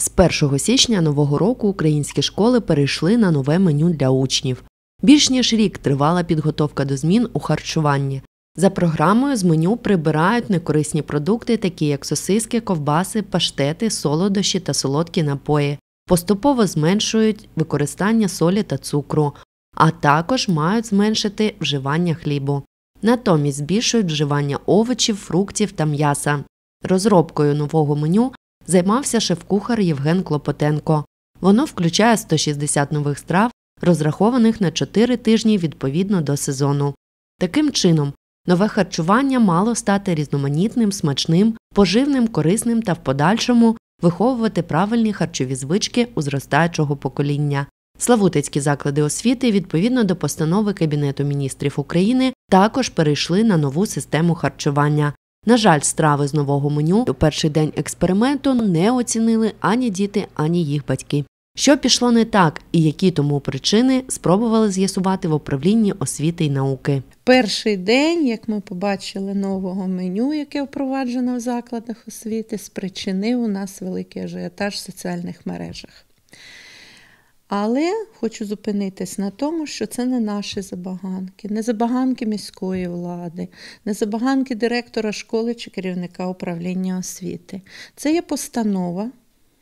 З 1 січня нового року українські школи перейшли на нове меню для учнів. Більш ніж рік тривала підготовка до змін у харчуванні. За програмою з меню прибирають некорисні продукти, такі як сосиски, ковбаси, паштети, солодощі та солодкі напої. Поступово зменшують використання солі та цукру, а також мають зменшити вживання хлібу. Натомість збільшують вживання овочів, фруктів та м'яса. Розробкою нового меню займався шеф-кухар Євген Клопотенко. Воно включає 160 нових страв, розрахованих на 4 тижні відповідно до сезону. Таким чином, нове харчування мало стати різноманітним, смачним, поживним, корисним та в подальшому виховувати правильні харчові звички у зростаючого покоління. Славутицькі заклади освіти, відповідно до постанови Кабінету міністрів України, також перейшли на нову систему харчування, на жаль, страви з нового меню у перший день експерименту не оцінили ані діти, ані їх батьки. Що пішло не так і які тому причини спробували з'ясувати в управлінні освіти і науки. Перший день, як ми побачили нового меню, яке впроваджено в закладах освіти, спричинив у нас великий ажіотаж в соціальних мережах. Але хочу зупинитись на тому, що це не наші забаганки, не забаганки міської влади, не забаганки директора школи чи керівника управління освіти. Це є постанова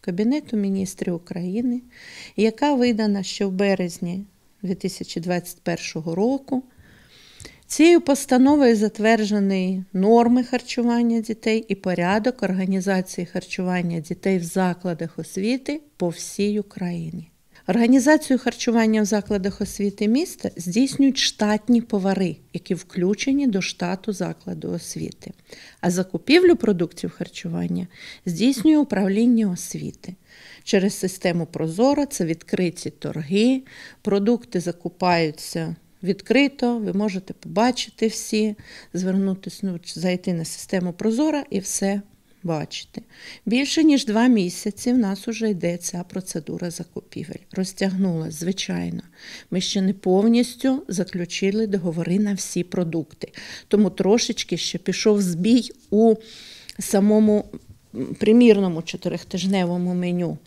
Кабінету міністрів України, яка видана ще в березні 2021 року. Цією постановою затверджені норми харчування дітей і порядок організації харчування дітей в закладах освіти по всій Україні. Організацію харчування в закладах освіти міста здійснюють штатні повари, які включені до штату закладу освіти. А закупівлю продуктів харчування здійснює управління освіти. Через систему Прозоро це відкриті торги, продукти закупаються. Відкрито, ви можете побачити всі, звернутися, ну, зайти на систему Прозора і все Бачите, більше ніж два місяці в нас уже йде ця процедура закупівель. Розтягнула, звичайно. Ми ще не повністю заключили договори на всі продукти. Тому трошечки ще пішов збій у самому примірному чотирихтижневому меню.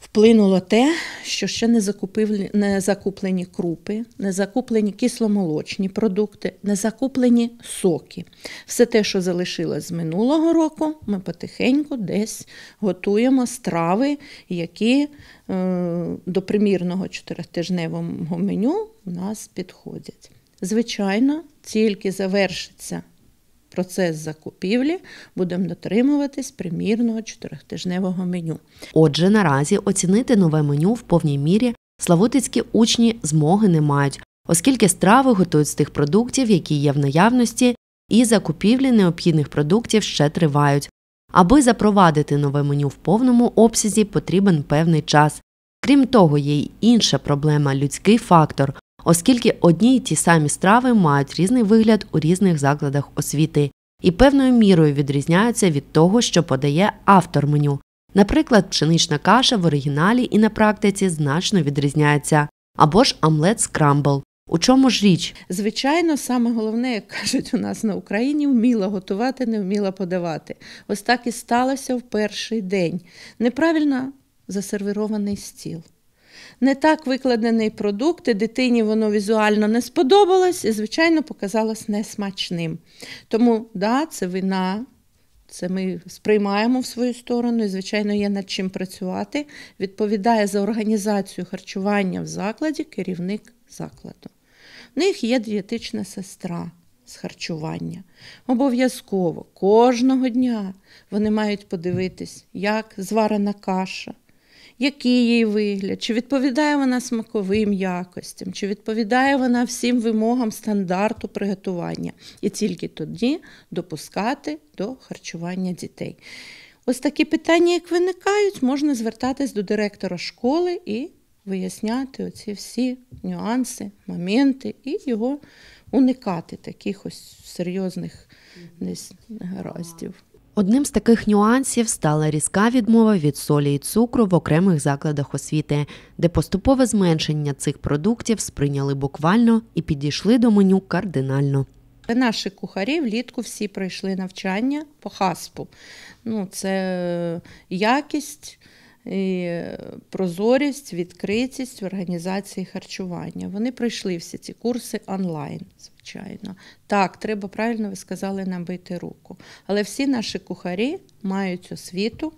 Вплинуло те, що ще не закупив, не закуплені крупи, не закуплені кисломолочні продукти, не закуплені соки. Все те, що залишилось з минулого року, ми потихеньку десь готуємо страви, які е, до примірного чотиритижневого меню у нас підходять. Звичайно, тільки завершиться процес закупівлі будемо дотримуватись примірного чотирьохтижневого меню. Отже, наразі оцінити нове меню в повній мірі славутицькі учні змоги не мають, оскільки страви готують з тих продуктів, які є в наявності, і закупівлі необхідних продуктів ще тривають. Аби запровадити нове меню в повному обсязі, потрібен певний час. Крім того, є й інша проблема людський фактор оскільки одні й ті самі страви мають різний вигляд у різних закладах освіти і певною мірою відрізняються від того, що подає автор меню. Наприклад, пшенична каша в оригіналі і на практиці значно відрізняється, або ж омлет скрамбл. У чому ж річ? Звичайно, саме головне, як кажуть у нас на Україні, вміла готувати, не вміла подавати. Ось так і сталося в перший день. Неправильно засервірований стіл не так викладений продукт, і дитині воно візуально не сподобалось і, звичайно, показалось несмачним. Тому, да, це вина. Це ми сприймаємо в свою сторону, і, звичайно, є над чим працювати. Відповідає за організацію харчування в закладі керівник закладу. В них є дієтична сестра з харчування. Обов'язково кожного дня вони мають подивитись, як зварена каша який її вигляд, чи відповідає вона смаковим якостям, чи відповідає вона всім вимогам стандарту приготування, і тільки тоді допускати до харчування дітей. Ось такі питання, як виникають, можна звертатись до директора школи і виясняти оці всі нюанси, моменти і його уникати таких ось серйозних десь гроздів. Одним з таких нюансів стала різка відмова від солі і цукру в окремих закладах освіти, де поступове зменшення цих продуктів сприйняли буквально і підійшли до меню кардинально. Наші кухарі влітку всі пройшли навчання по хаспу. Ну, Це якість, і прозорість, відкритість в організації харчування. Вони пройшли всі ці курси онлайн звичайно. Так, треба правильно, ви сказали, набити руку. Але всі наші кухарі мають освіту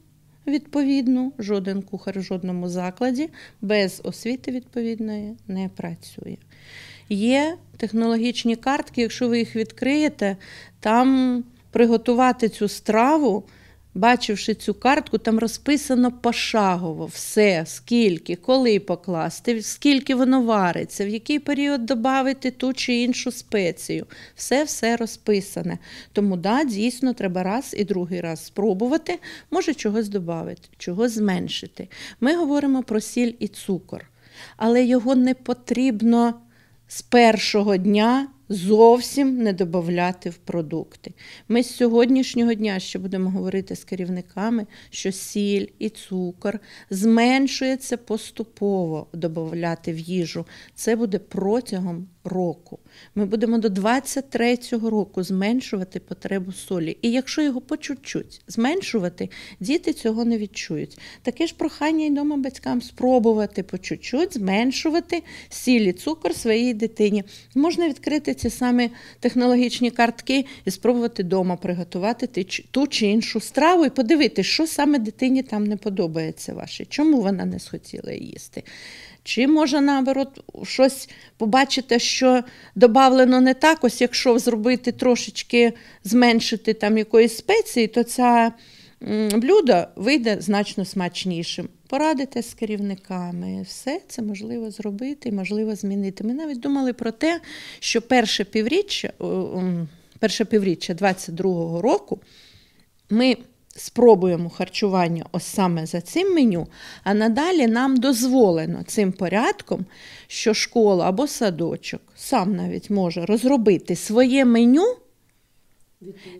відповідну, жоден кухар в жодному закладі без освіти відповідної не працює. Є технологічні картки, якщо ви їх відкриєте, там приготувати цю страву. Бачивши цю картку, там розписано пошагово все, скільки, коли покласти, скільки воно вариться, в який період додати ту чи іншу спецію. Все-все розписане. Тому, да, дійсно, треба раз і другий раз спробувати, може чогось додати, чогось зменшити. Ми говоримо про сіль і цукор, але його не потрібно з першого дня зовсім не додати в продукти. Ми з сьогоднішнього дня ще будемо говорити з керівниками, що сіль і цукор зменшується поступово Додати в їжу. Це буде протягом року. Ми будемо до 23-го року зменшувати потребу солі. І якщо його по чуть-чуть зменшувати, діти цього не відчують. Таке ж прохання й дома батькам спробувати по чуть-чуть зменшувати сіль цукор своїй дитині. Можна відкрити ці самі технологічні картки і спробувати дома приготувати ту чи іншу страву і подивитися, що саме дитині там не подобається ваше, чому вона не схотіла їсти чи може, наоборот, щось побачити, що додавлено не так. Ось якщо зробити трошечки зменшити там якоїсь спеції, то це блюдо вийде значно смачнішим. Порадити з керівниками, все це можливо зробити і можливо змінити. Ми навіть думали про те, що перше півріччя, перше півріччя 22-го року ми спробуємо харчування ось саме за цим меню, а надалі нам дозволено цим порядком, що школа або садочок сам навіть може розробити своє меню,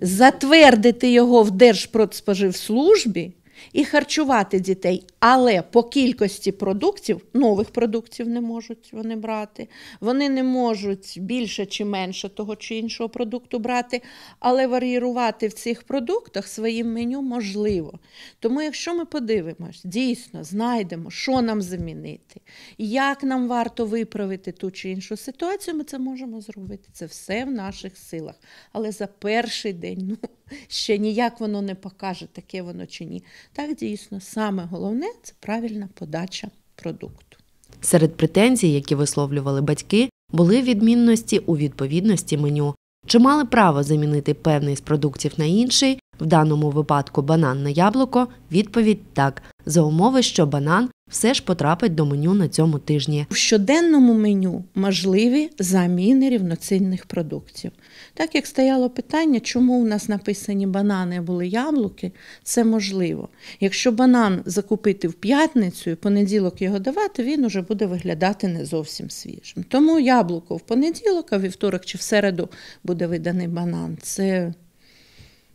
затвердити його в Держпродспоживслужбі і харчувати дітей, але по кількості продуктів, нових продуктів не можуть вони брати. Вони не можуть більше чи менше того чи іншого продукту брати, але варіювати в цих продуктах своїм меню можливо. Тому, якщо ми подивимось, дійсно знайдемо, що нам замінити, як нам варто виправити ту чи іншу ситуацію, ми це можемо зробити. Це все в наших силах. Але за перший день ну, ще ніяк воно не покаже, таке воно чи ні. Так дійсно, саме головне це правильна подача продукту. Серед претензій, які висловлювали батьки, були відмінності у відповідності меню. Чи мали право замінити певний з продуктів на інший, в даному випадку банан на яблуко? Відповідь так, за умови, що банан все ж потрапить до меню на цьому тижні. В щоденному меню можливі заміни рівноцінних продуктів. Так як стояло питання, чому у нас написані банани були яблуки, це можливо. Якщо банан закупити в п'ятницю і понеділок його давати, він уже буде виглядати не зовсім свіжим. Тому яблуко в понеділок, а вівторок чи в середу буде виданий банан. Це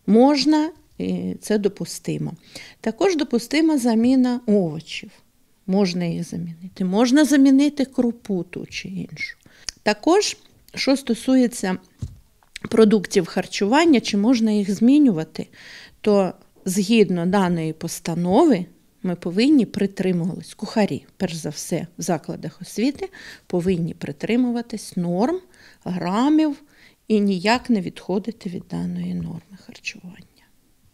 можна і це допустимо. Також допустима заміна овочів. Можна їх замінити. Можна замінити крупу ту чи іншу. Також, що стосується продуктів харчування, чи можна їх змінювати, то згідно даної постанови. Ми повинні притримуватись, кухарі, перш за все, в закладах освіти повинні притримуватись норм, грамів і ніяк не відходити від даної норми харчування.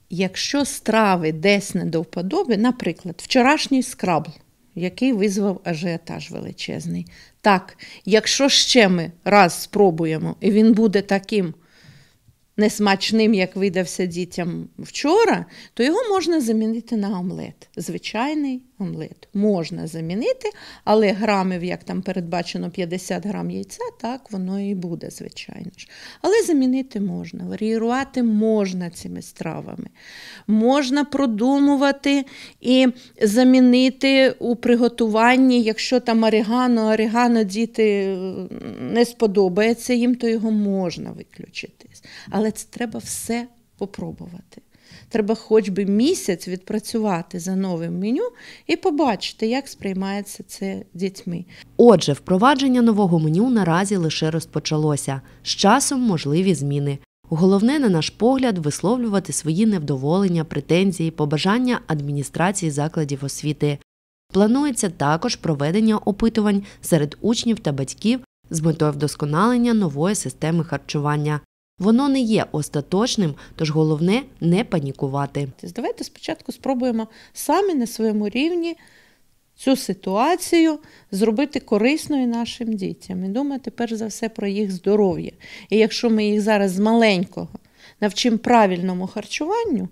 Якщо страви десь не до вподоби, наприклад, вчорашній скрабл який визвав ажіотаж величезний. Так, якщо ще ми раз спробуємо, і він буде таким несмачним, як видався дітям вчора, то його можна замінити на омлет. Звичайний омлет. Можна замінити, але грамів, як там передбачено, 50 грам яйця, так воно і буде, звичайно ж. Але замінити можна, варіювати можна цими стравами. Можна продумувати і замінити у приготуванні, якщо там орегано, орегано діти не сподобається їм, то його можна виключити. Але це треба все попробувати. Треба хоч би місяць відпрацювати за новим меню і побачити, як сприймається це дітьми. Отже, впровадження нового меню наразі лише розпочалося. З часом можливі зміни. Головне, на наш погляд, висловлювати свої невдоволення, претензії, побажання адміністрації закладів освіти. Планується також проведення опитувань серед учнів та батьків з метою вдосконалення нової системи харчування. Воно не є остаточним, тож головне не панікувати. Тобто, давайте спочатку спробуємо самі на своєму рівні цю ситуацію зробити корисною нашим дітям і думати перш за все про їх здоров'я. І якщо ми їх зараз з маленького навчимо правильному харчуванню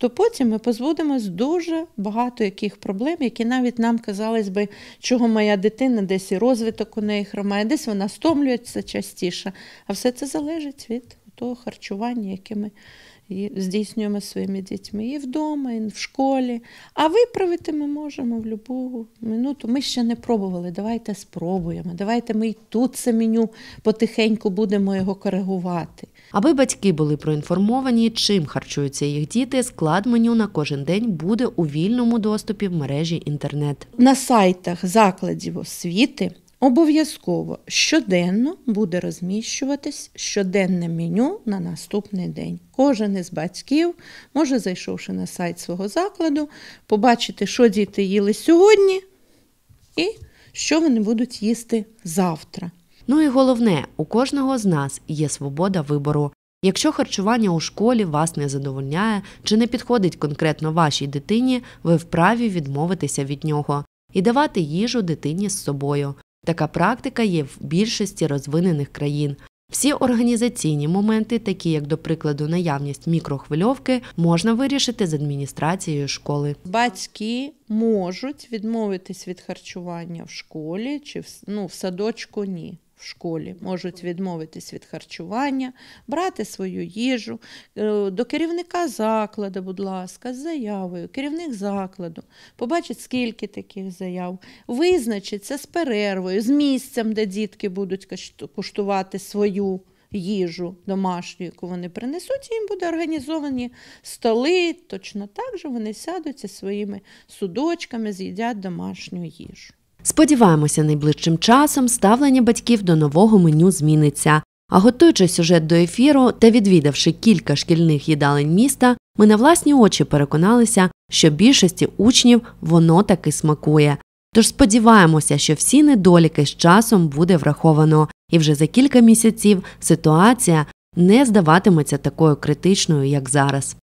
то потім ми позбудемось дуже багато яких проблем, які навіть нам казалось би, чого моя дитина, десь і розвиток у неї хромає, десь вона стомлюється частіше. А все це залежить від того харчування, яке ми і здійснюємо своїми дітьми і вдома, і в школі. А виправити ми можемо в будь-яку минуту. Ми ще не пробували. Давайте спробуємо. Давайте ми й тут це меню потихеньку будемо його коригувати. Аби батьки були проінформовані, чим харчуються їх діти, склад меню на кожен день буде у вільному доступі в мережі інтернет. На сайтах закладів освіти Обов'язково щоденно буде розміщуватись щоденне меню на наступний день. Кожен із батьків може, зайшовши на сайт свого закладу, побачити, що діти їли сьогодні і що вони будуть їсти завтра. Ну і головне, у кожного з нас є свобода вибору. Якщо харчування у школі вас не задовольняє чи не підходить конкретно вашій дитині, ви вправі відмовитися від нього і давати їжу дитині з собою. Така практика є в більшості розвинених країн. Всі організаційні моменти, такі як, до прикладу, наявність мікрохвильовки, можна вирішити з адміністрацією школи. Батьки можуть відмовитись від харчування в школі чи в, ну, в садочку ні в школі, можуть відмовитись від харчування, брати свою їжу е, до керівника закладу, будь ласка, з заявою, керівник закладу, побачить, скільки таких заяв, визначиться з перервою, з місцем, де дітки будуть куштувати свою. Їжу домашню, яку вони принесуть, і їм буде організовані столи. Точно так же вони сядуть зі своїми судочками, з'їдять домашню їжу. Сподіваємося, найближчим часом ставлення батьків до нового меню зміниться. А готуючи сюжет до ефіру та відвідавши кілька шкільних їдалень міста, ми на власні очі переконалися, що більшості учнів воно таки смакує. Тож сподіваємося, що всі недоліки з часом буде враховано, і вже за кілька місяців ситуація не здаватиметься такою критичною, як зараз.